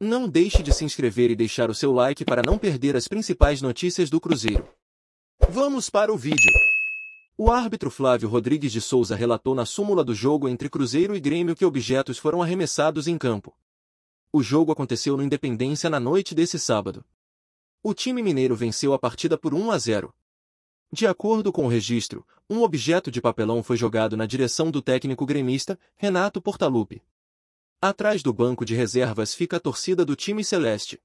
Não deixe de se inscrever e deixar o seu like para não perder as principais notícias do Cruzeiro. Vamos para o vídeo. O árbitro Flávio Rodrigues de Souza relatou na súmula do jogo entre Cruzeiro e Grêmio que objetos foram arremessados em campo. O jogo aconteceu no Independência na noite desse sábado. O time mineiro venceu a partida por 1 a 0. De acordo com o registro, um objeto de papelão foi jogado na direção do técnico gremista, Renato Portaluppi. Atrás do banco de reservas fica a torcida do time celeste.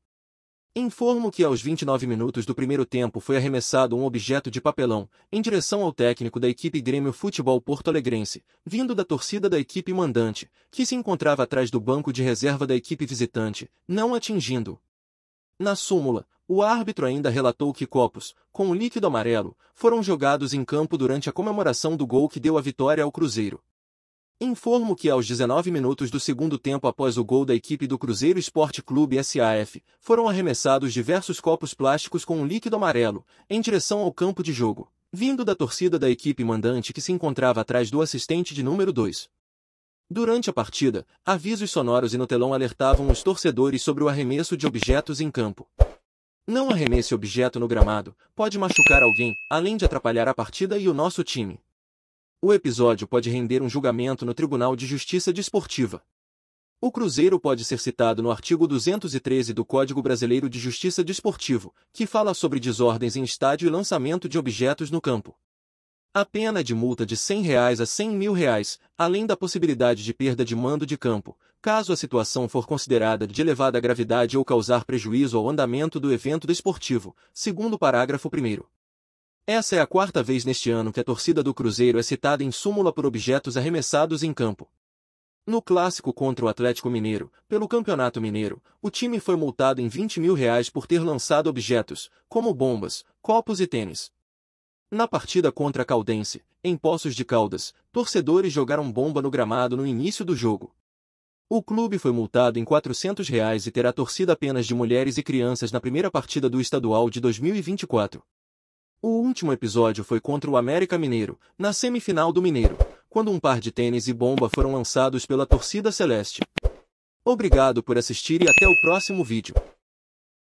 Informo que aos 29 minutos do primeiro tempo foi arremessado um objeto de papelão em direção ao técnico da equipe Grêmio Futebol Porto Alegrense, vindo da torcida da equipe mandante, que se encontrava atrás do banco de reserva da equipe visitante, não atingindo. Na súmula, o árbitro ainda relatou que copos, com o líquido amarelo, foram jogados em campo durante a comemoração do gol que deu a vitória ao Cruzeiro. Informo que aos 19 minutos do segundo tempo após o gol da equipe do Cruzeiro Esporte Clube SAF, foram arremessados diversos copos plásticos com um líquido amarelo, em direção ao campo de jogo, vindo da torcida da equipe mandante que se encontrava atrás do assistente de número 2. Durante a partida, avisos sonoros e no telão alertavam os torcedores sobre o arremesso de objetos em campo. Não arremesse objeto no gramado, pode machucar alguém, além de atrapalhar a partida e o nosso time. O episódio pode render um julgamento no Tribunal de Justiça Desportiva. O Cruzeiro pode ser citado no artigo 213 do Código Brasileiro de Justiça Desportivo, que fala sobre desordens em estádio e lançamento de objetos no campo. A pena é de multa de R$ 100 reais a R$ 100 mil, reais, além da possibilidade de perda de mando de campo, caso a situação for considerada de elevada gravidade ou causar prejuízo ao andamento do evento desportivo, segundo o parágrafo 1. Essa é a quarta vez neste ano que a torcida do Cruzeiro é citada em súmula por objetos arremessados em campo. No clássico contra o Atlético Mineiro, pelo Campeonato Mineiro, o time foi multado em 20 mil reais por ter lançado objetos, como bombas, copos e tênis. Na partida contra a Caldense, em Poços de Caldas, torcedores jogaram bomba no gramado no início do jogo. O clube foi multado em 400 reais e terá torcida apenas de mulheres e crianças na primeira partida do estadual de 2024. O último episódio foi contra o América Mineiro, na semifinal do Mineiro, quando um par de tênis e bomba foram lançados pela torcida celeste. Obrigado por assistir e até o próximo vídeo.